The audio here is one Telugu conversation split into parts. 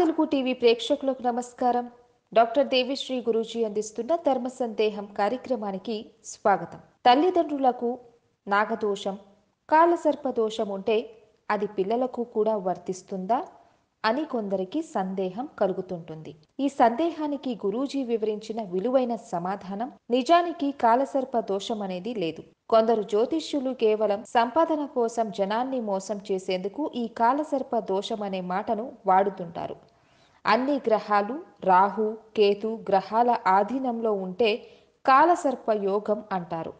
తెలుగు టీవీ ప్రేక్షకులకు నమస్కారం డాక్టర్ దేవిశ్రీ గురూజీ అందిస్తున్న ధర్మ సందేహం కార్యక్రమానికి స్వాగతం తల్లిదండ్రులకు నాగదోషం కాలసర్పదోషం ఉంటే అది పిల్లలకు కూడా వర్తిస్తుందా అని కొందరికి సందేహం కలుగుతుంటుంది ఈ సందేహానికి గురూజీ వివరించిన విలువైన సమాధానం నిజానికి కాలసర్ప దోషం అనేది లేదు కొందరు జ్యోతిష్యులు కేవలం సంపాదన కోసం జనాన్ని మోసం చేసేందుకు ఈ కాలసర్ప దోషం అనే మాటను వాడుతుంటారు అన్ని గ్రహాలు రాహు కేతు గ్రహాల ఆధీనంలో ఉంటే కాలసర్ప యోగం అంటారు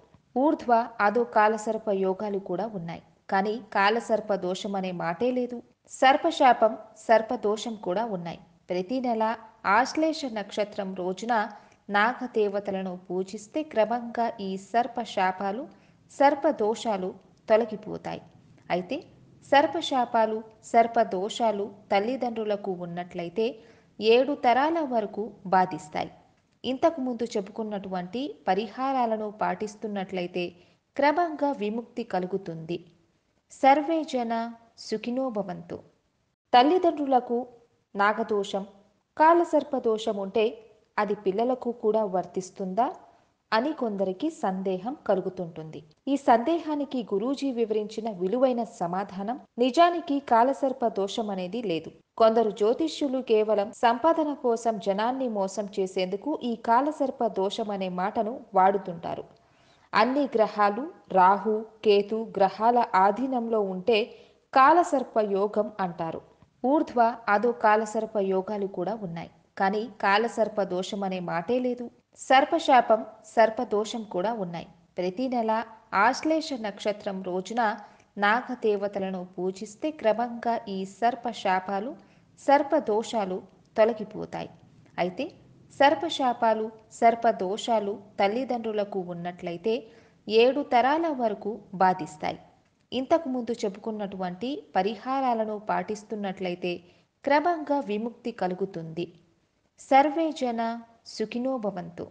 ఊర్ధ్వ అదో కాలసర్ప యోగాలు కూడా ఉన్నాయి కానీ కాలసర్ప దోషం అనే మాటే లేదు సర్పశాపం సర్పదోషం కూడా ఉన్నాయి ప్రతి నెల ఆశ్లేష నక్షత్రం రోజున నాగదేవతలను పూజిస్తే క్రమంగా ఈ సర్పశాపాలు సర్పదోషాలు తొలగిపోతాయి అయితే సర్పశాపాలు సర్పదోషాలు తల్లిదండ్రులకు ఉన్నట్లయితే ఏడు తరాల వరకు బాధిస్తాయి ఇంతకుముందు చెప్పుకున్నటువంటి పరిహారాలను పాటిస్తున్నట్లయితే క్రమంగా విముక్తి కలుగుతుంది సర్వే జన సుఖినోభవంతు తల్లిదండ్రులకు నాగదోషం కాలసర్పదోషం ఉంటే అది పిల్లలకు కూడా వర్తిస్తుందా అని కొందరికి సందేహం కలుగుతుంటుంది ఈ సందేహానికి గురూజీ వివరించిన విలువైన సమాధానం నిజానికి కాలసర్ప దోషం అనేది లేదు కొందరు జ్యోతిష్యులు కేవలం సంపాదన కోసం జనాన్ని మోసం చేసేందుకు ఈ కాలసర్ప దోషం అనే మాటను వాడుతుంటారు అన్ని గ్రహాలు రాహు కేతు గ్రహాల ఆధీనంలో ఉంటే కాలసర్ప యోగం అంటారు ఊర్ధ్వ అదో కాలసర్ప యోగాలు కూడా ఉన్నాయి కానీ కాలసర్ప దోషం అనే మాటే లేదు సర్పశాపం సర్పదోషం కూడా ఉన్నాయి ప్రతి నెల ఆశ్లేష నక్షత్రం రోజున నాగదేవతలను పూజిస్తే క్రమంగా ఈ సర్పశాపాలు సర్పదోషాలు తొలగిపోతాయి అయితే సర్పశాపాలు సర్పదోషాలు తల్లిదండ్రులకు ఉన్నట్లయితే ఏడు తరాల వరకు బాధిస్తాయి ఇంతకు ముందు చెప్పుకున్నటువంటి పరిహారాలను పాటిస్తున్నట్లయితే క్రమంగా విముక్తి కలుగుతుంది ಸರ್ವೇ ಜನ ಸುಖಿನೋ ಭವಂತು